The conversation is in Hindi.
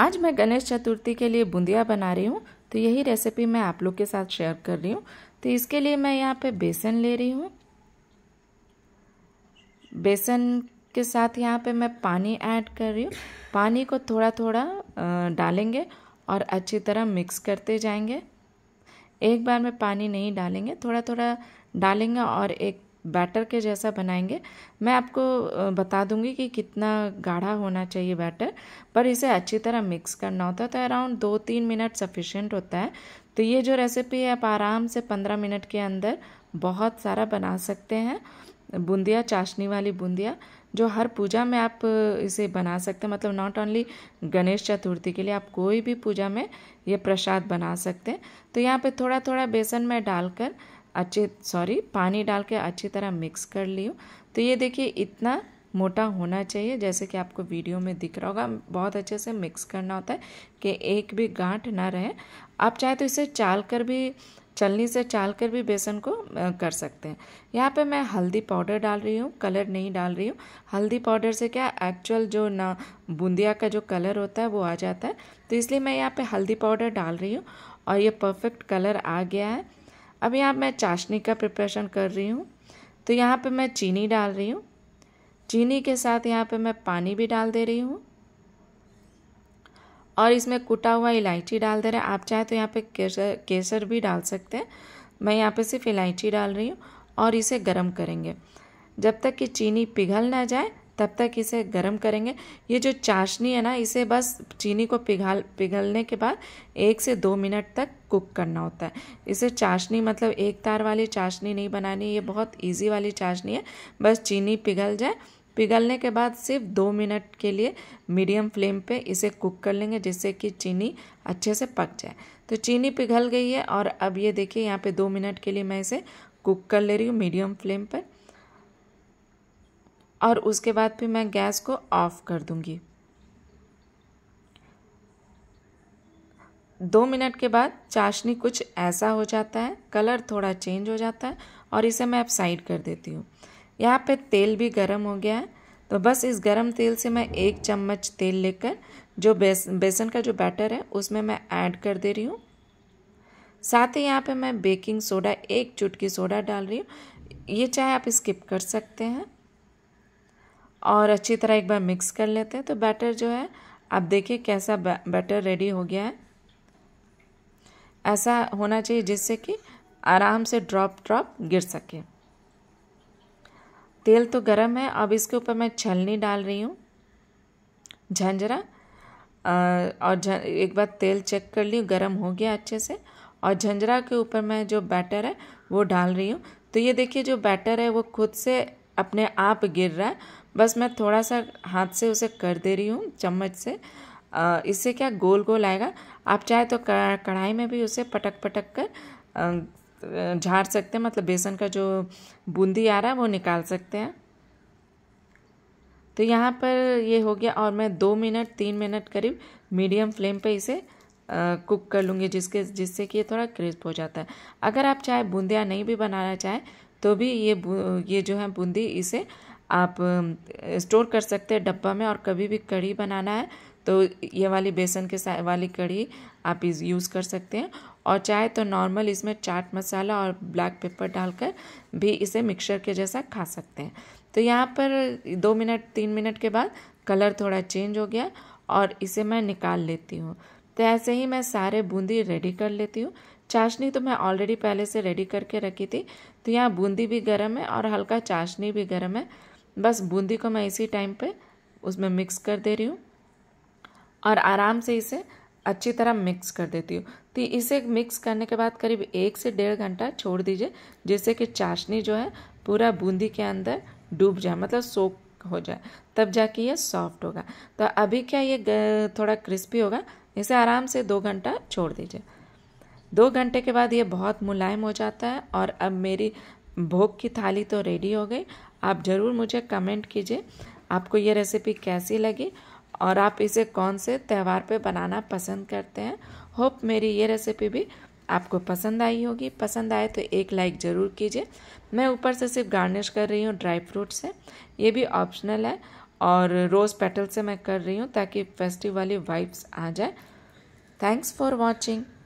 आज मैं गणेश चतुर्थी के लिए बूंदिया बना रही हूँ तो यही रेसिपी मैं आप लोग के साथ शेयर कर रही हूँ तो इसके लिए मैं यहाँ पे बेसन ले रही हूँ बेसन के साथ यहाँ पे मैं पानी ऐड कर रही हूँ पानी को थोड़ा थोड़ा डालेंगे और अच्छी तरह मिक्स करते जाएंगे एक बार में पानी नहीं डालेंगे थोड़ा थोड़ा डालेंगे और एक बैटर के जैसा बनाएंगे मैं आपको बता दूंगी कि कितना गाढ़ा होना चाहिए बैटर पर इसे अच्छी तरह मिक्स करना होता है तो अराउंड दो तीन मिनट सफिशेंट होता है तो ये जो रेसिपी है आप आराम से पंद्रह मिनट के अंदर बहुत सारा बना सकते हैं बूंदिया चाशनी वाली बूंदिया जो हर पूजा में आप इसे बना सकते हैं मतलब नॉट ओनली गणेश चतुर्थी के लिए आप कोई भी पूजा में ये प्रसाद बना सकते हैं तो यहाँ पे थोड़ा थोड़ा बेसन में डालकर अच्छे सॉरी पानी डाल के अच्छी तरह मिक्स कर ली हूँ तो ये देखिए इतना मोटा होना चाहिए जैसे कि आपको वीडियो में दिख रहा होगा बहुत अच्छे से मिक्स करना होता है कि एक भी गांठ ना रहे आप चाहे तो इसे चाल कर भी चलनी से चाल कर भी बेसन को कर सकते हैं यहाँ पे मैं हल्दी पाउडर डाल रही हूँ कलर नहीं डाल रही हूँ हल्दी पाउडर से क्या एक्चुअल जो ना बूंदिया का जो कलर होता है वो आ जाता है तो इसलिए मैं यहाँ पर हल्दी पाउडर डाल रही हूँ और ये परफेक्ट कलर आ गया है अब यहाँ मैं चाशनी का प्रिपरेशन कर रही हूँ तो यहाँ पे मैं चीनी डाल रही हूँ चीनी के साथ यहाँ पे मैं पानी भी डाल दे रही हूँ और इसमें कुटा हुआ इलायची डाल दे रहे हैं आप चाहे तो यहाँ पे केसर केसर भी डाल सकते हैं मैं यहाँ पे सिर्फ इलायची डाल रही हूँ और इसे गर्म करेंगे जब तक कि चीनी पिघल ना जाए तब तक इसे गर्म करेंगे ये जो चाशनी है ना इसे बस चीनी को पिघाल पिघलने के बाद एक से दो मिनट तक कुक करना होता है इसे चाशनी मतलब एक तार वाली चाशनी नहीं बनानी ये बहुत ईजी वाली चाशनी है बस चीनी पिघल जाए पिघलने के बाद सिर्फ दो मिनट के लिए मीडियम फ्लेम पे इसे कुक कर लेंगे जिससे कि चीनी अच्छे से पक जाए तो चीनी पिघल गई है और अब ये देखिए यहाँ पे दो मिनट के लिए मैं इसे कुक कर ले रही हूँ मीडियम फ्लेम पर और उसके बाद फिर मैं गैस को ऑफ़ कर दूँगी दो मिनट के बाद चाशनी कुछ ऐसा हो जाता है कलर थोड़ा चेंज हो जाता है और इसे मैं अब साइड कर देती हूँ यहाँ पे तेल भी गर्म हो गया है तो बस इस गर्म तेल से मैं एक चम्मच तेल लेकर जो बेस बेसन का जो बैटर है उसमें मैं ऐड कर दे रही हूँ साथ ही यहाँ पे मैं बेकिंग सोडा एक चुटकी सोडा डाल रही हूँ ये चाहे आप स्किप कर सकते हैं और अच्छी तरह एक बार मिक्स कर लेते हैं तो बैटर जो है आप देखिए कैसा बैटर रेडी हो गया है ऐसा होना चाहिए जिससे कि आराम से ड्रॉप ड्रॉप गिर सके तेल तो गरम है अब इसके ऊपर मैं छलनी डाल रही हूँ झंझरा और जन, एक बार तेल चेक कर ली गरम हो गया अच्छे से और झंझरा के ऊपर मैं जो बैटर है वो डाल रही हूँ तो ये देखिए जो बैटर है वो खुद से अपने आप गिर रहा है बस मैं थोड़ा सा हाथ से उसे कर दे रही हूँ चम्मच से इससे क्या गोल गोल आएगा आप चाहे तो कढ़ाई में भी उसे पटक पटक कर झाड़ सकते हैं मतलब बेसन का जो बूंदी आ रहा है वो निकाल सकते हैं तो यहाँ पर ये हो गया और मैं दो मिनट तीन मिनट करीब मीडियम फ्लेम पे इसे कुक कर लूँगी जिसके जिससे कि ये थोड़ा क्रिस्प हो जाता है अगर आप चाहे बूंदिया नहीं भी बनाना चाहें तो भी ये ये जो है बूंदी इसे आप स्टोर कर सकते हैं डब्बा में और कभी भी कढ़ी बनाना है तो ये वाली बेसन के वाली कढ़ी आप इस यूज़ कर सकते हैं और चाहे तो नॉर्मल इसमें चाट मसाला और ब्लैक पेपर डालकर भी इसे मिक्सचर के जैसा खा सकते हैं तो यहाँ पर दो मिनट तीन मिनट के बाद कलर थोड़ा चेंज हो गया और इसे मैं निकाल लेती हूँ तो ऐसे ही मैं सारे बूंदी रेडी कर लेती हूँ चाशनी तो मैं ऑलरेडी पहले से रेडी करके रखी थी तो यहाँ बूंदी भी गर्म है और हल्का चाशनी भी गर्म है बस बूंदी को मैं इसी टाइम पे उसमें मिक्स कर दे रही हूँ और आराम से इसे अच्छी तरह मिक्स कर देती हूँ तो इसे मिक्स करने के बाद करीब एक से डेढ़ घंटा छोड़ दीजिए जिससे कि चाशनी जो है पूरा बूंदी के अंदर डूब जाए मतलब सोक हो जाए तब जाके ये सॉफ्ट होगा तो अभी क्या ये थोड़ा क्रिस्पी होगा इसे आराम से दो घंटा छोड़ दीजिए दो घंटे के बाद ये बहुत मुलायम हो जाता है और अब मेरी भोग की थाली तो रेडी हो गई आप ज़रूर मुझे कमेंट कीजिए आपको ये रेसिपी कैसी लगी और आप इसे कौन से त्यौहार पे बनाना पसंद करते हैं होप मेरी ये रेसिपी भी आपको पसंद आई होगी पसंद आए तो एक लाइक ज़रूर कीजिए मैं ऊपर से सिर्फ गार्निश कर रही हूँ ड्राई फ्रूट से ये भी ऑप्शनल है और रोज़ पेटल से मैं कर रही हूँ ताकि फेस्टिव वाली वाइब्स आ जाए थैंक्स फॉर वॉचिंग